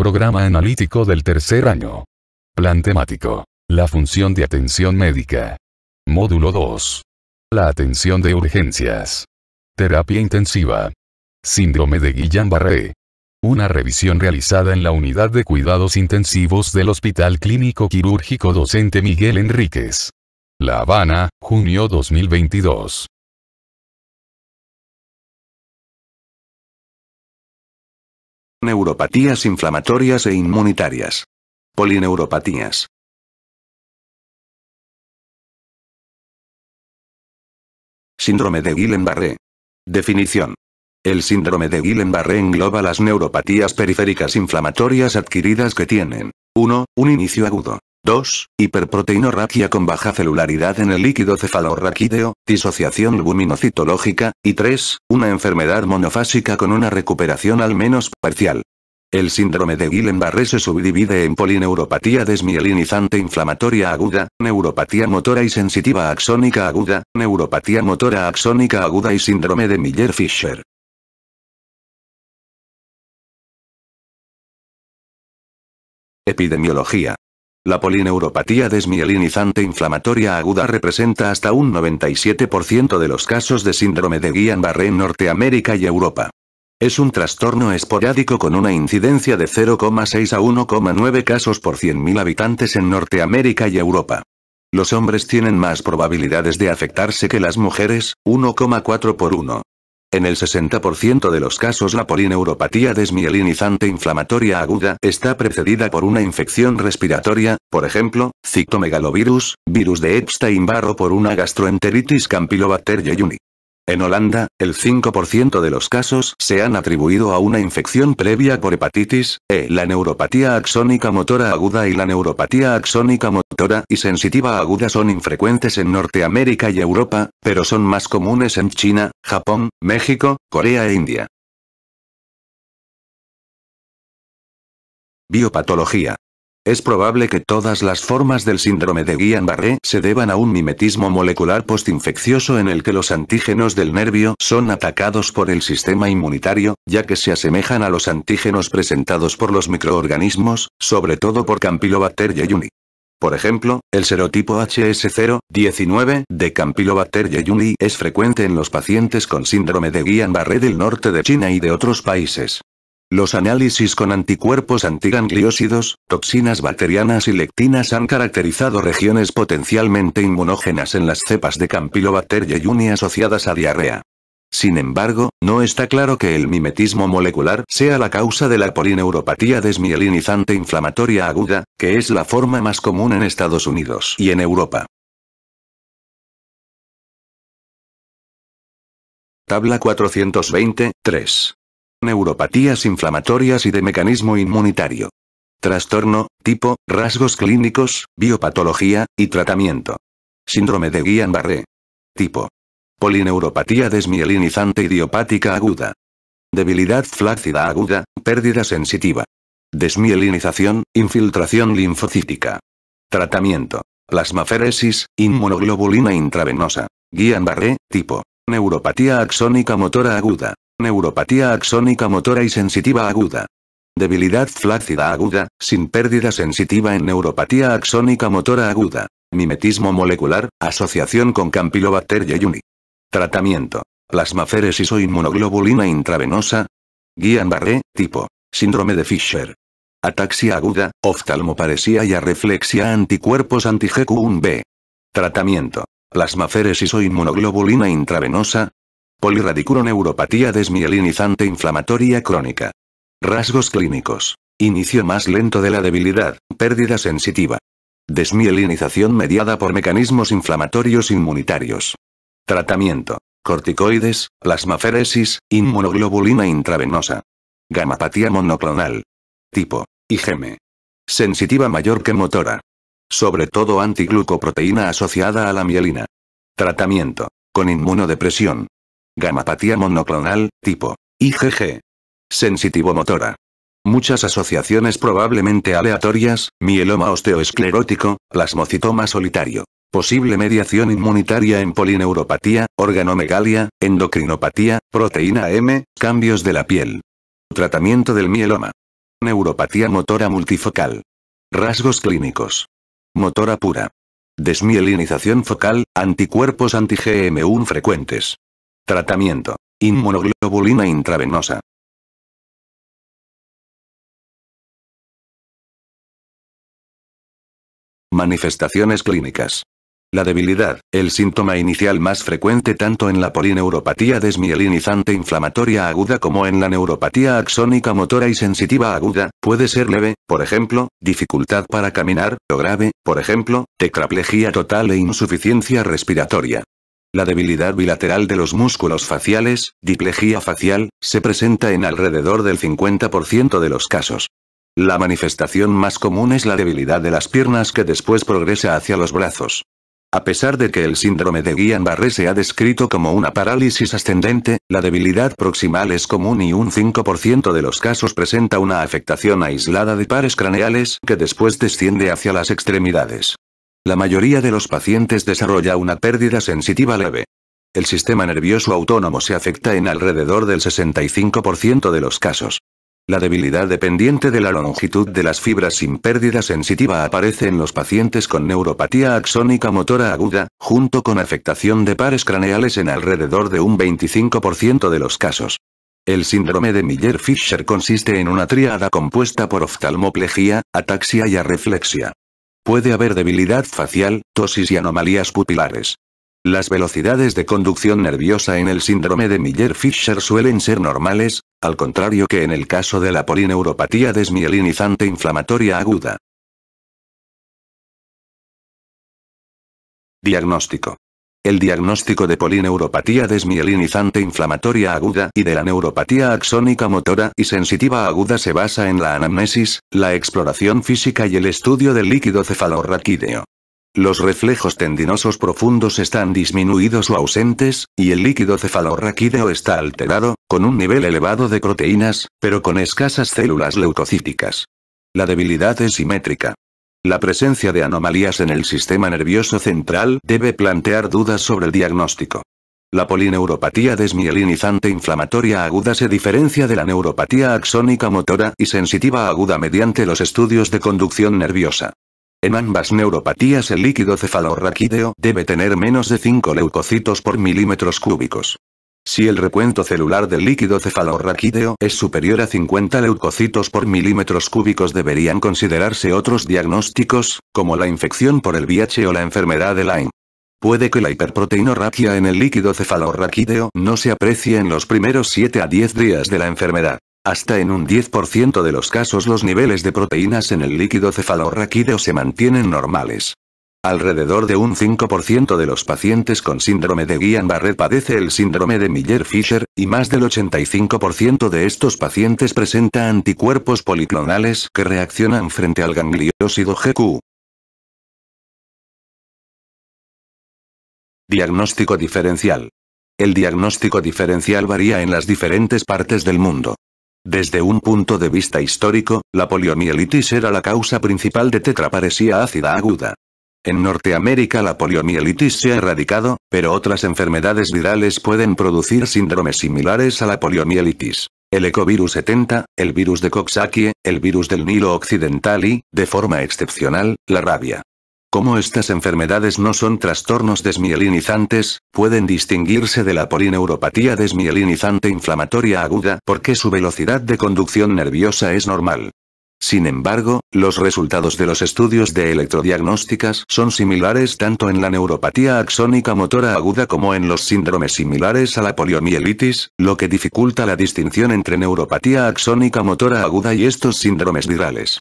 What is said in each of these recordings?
Programa analítico del tercer año. Plan temático. La función de atención médica. Módulo 2. La atención de urgencias. Terapia intensiva. Síndrome de Guillain-Barré. Una revisión realizada en la unidad de cuidados intensivos del Hospital Clínico Quirúrgico Docente Miguel Enríquez. La Habana, junio 2022. Neuropatías inflamatorias e inmunitarias. Polineuropatías. Síndrome de Guillain-Barré. Definición. El síndrome de Guillain-Barré engloba las neuropatías periféricas inflamatorias adquiridas que tienen 1. Un inicio agudo. 2. Hiperproteinorraquia con baja celularidad en el líquido cefalorraquídeo, disociación luminocitológica, y 3. Una enfermedad monofásica con una recuperación al menos parcial. El síndrome de Guillain-Barré se subdivide en polineuropatía desmielinizante inflamatoria aguda, neuropatía motora y sensitiva axónica aguda, neuropatía motora axónica aguda y síndrome de Miller-Fisher. Epidemiología la polineuropatía desmielinizante inflamatoria aguda representa hasta un 97% de los casos de síndrome de Guillain-Barré en Norteamérica y Europa. Es un trastorno esporádico con una incidencia de 0,6 a 1,9 casos por 100.000 habitantes en Norteamérica y Europa. Los hombres tienen más probabilidades de afectarse que las mujeres, 1,4 por 1. En el 60% de los casos la polineuropatía desmielinizante inflamatoria aguda está precedida por una infección respiratoria, por ejemplo, cictomegalovirus, virus de Epstein-Barr o por una gastroenteritis campylobacter jejuni. En Holanda, el 5% de los casos se han atribuido a una infección previa por hepatitis E. La neuropatía axónica motora aguda y la neuropatía axónica motora y sensitiva aguda son infrecuentes en Norteamérica y Europa, pero son más comunes en China, Japón, México, Corea e India. Biopatología. Es probable que todas las formas del síndrome de Guillain-Barré se deban a un mimetismo molecular postinfeccioso en el que los antígenos del nervio son atacados por el sistema inmunitario, ya que se asemejan a los antígenos presentados por los microorganismos, sobre todo por Campylobacter jejuni. Por ejemplo, el serotipo hs 019 de Campylobacter jejuni es frecuente en los pacientes con síndrome de Guillain-Barré del norte de China y de otros países. Los análisis con anticuerpos antigangliósidos, toxinas bacterianas y lectinas han caracterizado regiones potencialmente inmunógenas en las cepas de Campylobacter jejuni asociadas a diarrea. Sin embargo, no está claro que el mimetismo molecular sea la causa de la polineuropatía desmielinizante inflamatoria aguda, que es la forma más común en Estados Unidos y en Europa. Tabla 420, 3 neuropatías inflamatorias y de mecanismo inmunitario. Trastorno, tipo, rasgos clínicos, biopatología, y tratamiento. Síndrome de Guillain-Barré. Tipo. Polineuropatía desmielinizante idiopática aguda. Debilidad flácida aguda, pérdida sensitiva. Desmielinización, infiltración linfocítica. Tratamiento. Plasmaferesis, inmunoglobulina intravenosa. Guillain-Barré, tipo. Neuropatía axónica motora aguda. Neuropatía axónica motora y sensitiva aguda. Debilidad flácida aguda, sin pérdida sensitiva en neuropatía axónica motora aguda. Mimetismo molecular, asociación con Campylobacter jejuni. Tratamiento. Plasmaféresis o inmunoglobulina intravenosa. Guillain-Barré, tipo. Síndrome de Fisher. Ataxia aguda, oftalmoparesia y arreflexia anticuerpos anti-GQ1B. Tratamiento. Plasmaféresis o inmunoglobulina intravenosa, neuropatía desmielinizante inflamatoria crónica. Rasgos clínicos. Inicio más lento de la debilidad, pérdida sensitiva. Desmielinización mediada por mecanismos inflamatorios inmunitarios. Tratamiento. Corticoides, plasmaferesis, inmunoglobulina intravenosa. Gamapatía monoclonal. Tipo. IgM. Sensitiva mayor que motora. Sobre todo antiglucoproteína asociada a la mielina. Tratamiento. Con inmunodepresión, Gamapatía monoclonal, tipo IgG. Sensitivo-motora. Muchas asociaciones probablemente aleatorias, mieloma osteoesclerótico, plasmocitoma solitario. Posible mediación inmunitaria en polineuropatía, organomegalia, endocrinopatía, proteína M, cambios de la piel. Tratamiento del mieloma. Neuropatía motora multifocal. Rasgos clínicos. Motora pura. Desmielinización focal, anticuerpos anti-GM1 frecuentes. Tratamiento. Inmunoglobulina intravenosa. Manifestaciones clínicas. La debilidad, el síntoma inicial más frecuente tanto en la polineuropatía desmielinizante inflamatoria aguda como en la neuropatía axónica motora y sensitiva aguda, puede ser leve, por ejemplo, dificultad para caminar, o grave, por ejemplo, tetraplejía total e insuficiencia respiratoria. La debilidad bilateral de los músculos faciales, diplegía facial, se presenta en alrededor del 50% de los casos. La manifestación más común es la debilidad de las piernas que después progresa hacia los brazos. A pesar de que el síndrome de Guillain-Barré se ha descrito como una parálisis ascendente, la debilidad proximal es común y un 5% de los casos presenta una afectación aislada de pares craneales que después desciende hacia las extremidades. La mayoría de los pacientes desarrolla una pérdida sensitiva leve. El sistema nervioso autónomo se afecta en alrededor del 65% de los casos. La debilidad dependiente de la longitud de las fibras sin pérdida sensitiva aparece en los pacientes con neuropatía axónica motora aguda, junto con afectación de pares craneales en alrededor de un 25% de los casos. El síndrome de Miller-Fisher consiste en una tríada compuesta por oftalmoplejía, ataxia y arreflexia. Puede haber debilidad facial, tosis y anomalías pupilares. Las velocidades de conducción nerviosa en el síndrome de Miller-Fisher suelen ser normales, al contrario que en el caso de la polineuropatía desmielinizante inflamatoria aguda. Diagnóstico. El diagnóstico de polineuropatía desmielinizante inflamatoria aguda y de la neuropatía axónica motora y sensitiva aguda se basa en la anamnesis, la exploración física y el estudio del líquido cefalorraquídeo. Los reflejos tendinosos profundos están disminuidos o ausentes, y el líquido cefalorraquídeo está alterado, con un nivel elevado de proteínas, pero con escasas células leucocíticas. La debilidad es simétrica. La presencia de anomalías en el sistema nervioso central debe plantear dudas sobre el diagnóstico. La polineuropatía desmielinizante inflamatoria aguda se diferencia de la neuropatía axónica motora y sensitiva aguda mediante los estudios de conducción nerviosa. En ambas neuropatías el líquido cefalorraquídeo debe tener menos de 5 leucocitos por milímetros cúbicos. Si el recuento celular del líquido cefalorraquídeo es superior a 50 leucocitos por milímetros cúbicos deberían considerarse otros diagnósticos, como la infección por el VIH o la enfermedad de Lyme. Puede que la hiperproteinorraquia en el líquido cefalorraquídeo no se aprecie en los primeros 7 a 10 días de la enfermedad. Hasta en un 10% de los casos los niveles de proteínas en el líquido cefalorraquídeo se mantienen normales. Alrededor de un 5% de los pacientes con síndrome de Guillain-Barré padece el síndrome de Miller-Fisher, y más del 85% de estos pacientes presenta anticuerpos policlonales que reaccionan frente al gangliósido GQ. Diagnóstico diferencial. El diagnóstico diferencial varía en las diferentes partes del mundo. Desde un punto de vista histórico, la poliomielitis era la causa principal de tetraparesía ácida aguda. En Norteamérica la poliomielitis se ha erradicado, pero otras enfermedades virales pueden producir síndromes similares a la poliomielitis. El ecovirus 70, el virus de Coxsackie, el virus del Nilo Occidental y, de forma excepcional, la rabia. Como estas enfermedades no son trastornos desmielinizantes, pueden distinguirse de la polineuropatía desmielinizante inflamatoria aguda porque su velocidad de conducción nerviosa es normal. Sin embargo, los resultados de los estudios de electrodiagnósticas son similares tanto en la neuropatía axónica motora aguda como en los síndromes similares a la poliomielitis, lo que dificulta la distinción entre neuropatía axónica motora aguda y estos síndromes virales.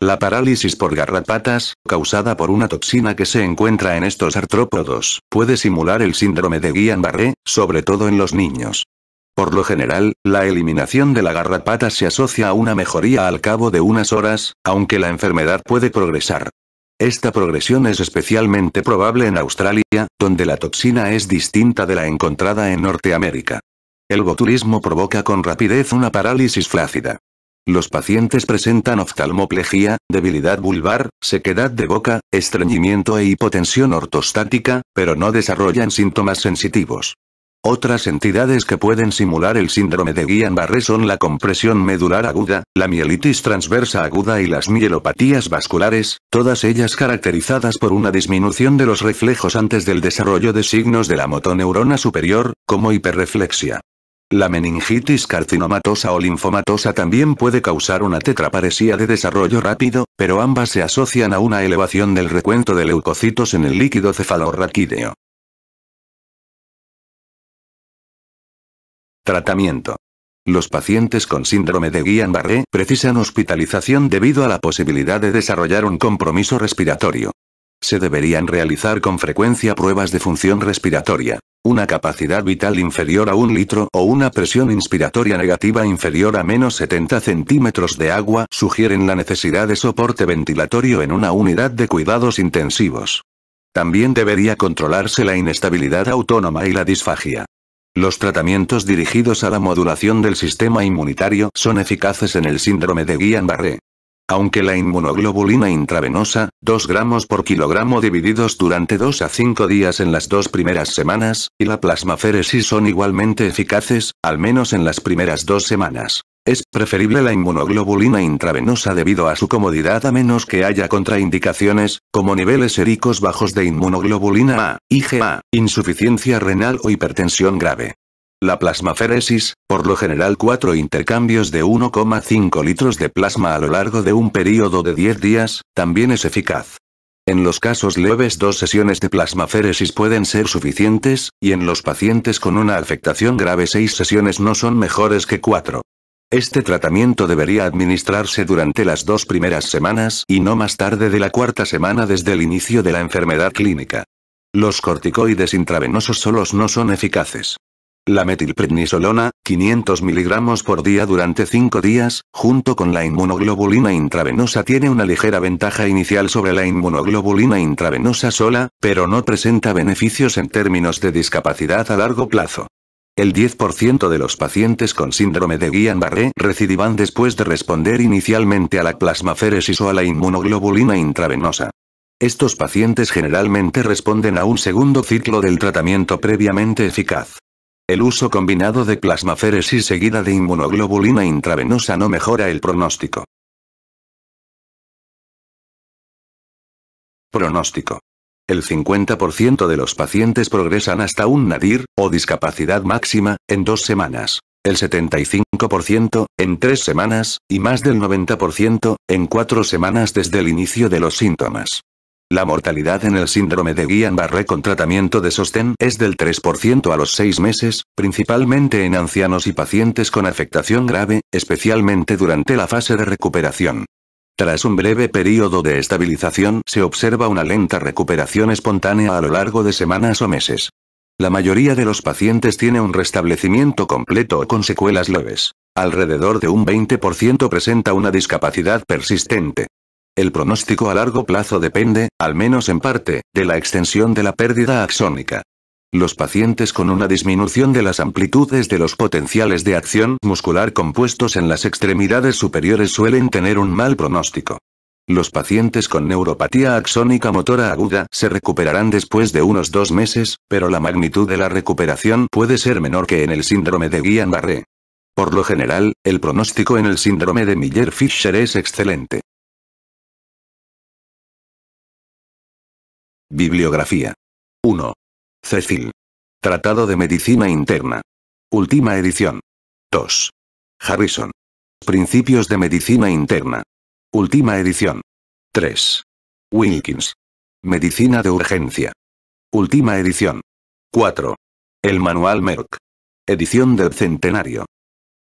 La parálisis por garrapatas, causada por una toxina que se encuentra en estos artrópodos, puede simular el síndrome de Guillain-Barré, sobre todo en los niños. Por lo general, la eliminación de la garrapata se asocia a una mejoría al cabo de unas horas, aunque la enfermedad puede progresar. Esta progresión es especialmente probable en Australia, donde la toxina es distinta de la encontrada en Norteamérica. El botulismo provoca con rapidez una parálisis flácida. Los pacientes presentan oftalmoplejía, debilidad vulvar, sequedad de boca, estreñimiento e hipotensión ortostática, pero no desarrollan síntomas sensitivos. Otras entidades que pueden simular el síndrome de Guillain-Barré son la compresión medular aguda, la mielitis transversa aguda y las mielopatías vasculares, todas ellas caracterizadas por una disminución de los reflejos antes del desarrollo de signos de la motoneurona superior, como hiperreflexia. La meningitis carcinomatosa o linfomatosa también puede causar una tetraparesía de desarrollo rápido, pero ambas se asocian a una elevación del recuento de leucocitos en el líquido cefalorraquídeo. Tratamiento. Los pacientes con síndrome de Guillain-Barré precisan hospitalización debido a la posibilidad de desarrollar un compromiso respiratorio. Se deberían realizar con frecuencia pruebas de función respiratoria, una capacidad vital inferior a un litro o una presión inspiratoria negativa inferior a menos 70 centímetros de agua sugieren la necesidad de soporte ventilatorio en una unidad de cuidados intensivos. También debería controlarse la inestabilidad autónoma y la disfagia. Los tratamientos dirigidos a la modulación del sistema inmunitario son eficaces en el síndrome de Guillain-Barré. Aunque la inmunoglobulina intravenosa, 2 gramos por kilogramo divididos durante 2 a 5 días en las dos primeras semanas, y la plasmaféresis son igualmente eficaces, al menos en las primeras dos semanas. Es preferible la inmunoglobulina intravenosa debido a su comodidad a menos que haya contraindicaciones, como niveles ericos bajos de inmunoglobulina A, IgA, insuficiencia renal o hipertensión grave. La plasmaféresis, por lo general cuatro intercambios de 1,5 litros de plasma a lo largo de un período de 10 días, también es eficaz. En los casos leves dos sesiones de plasmaféresis pueden ser suficientes, y en los pacientes con una afectación grave seis sesiones no son mejores que cuatro. Este tratamiento debería administrarse durante las dos primeras semanas y no más tarde de la cuarta semana desde el inicio de la enfermedad clínica. Los corticoides intravenosos solos no son eficaces. La metilprednisolona, 500 miligramos por día durante 5 días, junto con la inmunoglobulina intravenosa tiene una ligera ventaja inicial sobre la inmunoglobulina intravenosa sola, pero no presenta beneficios en términos de discapacidad a largo plazo. El 10% de los pacientes con síndrome de Guillain-Barré recidivan después de responder inicialmente a la plasmaféresis o a la inmunoglobulina intravenosa. Estos pacientes generalmente responden a un segundo ciclo del tratamiento previamente eficaz. El uso combinado de plasmaféresis seguida de inmunoglobulina intravenosa no mejora el pronóstico. Pronóstico. El 50% de los pacientes progresan hasta un nadir, o discapacidad máxima, en dos semanas el 75%, en tres semanas, y más del 90%, en cuatro semanas desde el inicio de los síntomas. La mortalidad en el síndrome de Guillain-Barré con tratamiento de sostén es del 3% a los 6 meses, principalmente en ancianos y pacientes con afectación grave, especialmente durante la fase de recuperación. Tras un breve periodo de estabilización se observa una lenta recuperación espontánea a lo largo de semanas o meses. La mayoría de los pacientes tiene un restablecimiento completo o con secuelas leves. Alrededor de un 20% presenta una discapacidad persistente. El pronóstico a largo plazo depende, al menos en parte, de la extensión de la pérdida axónica. Los pacientes con una disminución de las amplitudes de los potenciales de acción muscular compuestos en las extremidades superiores suelen tener un mal pronóstico. Los pacientes con neuropatía axónica motora aguda se recuperarán después de unos dos meses, pero la magnitud de la recuperación puede ser menor que en el síndrome de Guillain-Barré. Por lo general, el pronóstico en el síndrome de Miller-Fisher es excelente. Bibliografía. 1. Cecil. Tratado de Medicina Interna. Última edición. 2. Harrison. Principios de Medicina Interna. Última edición. 3. Wilkins. Medicina de Urgencia. Última edición. 4. El Manual Merck. Edición del Centenario.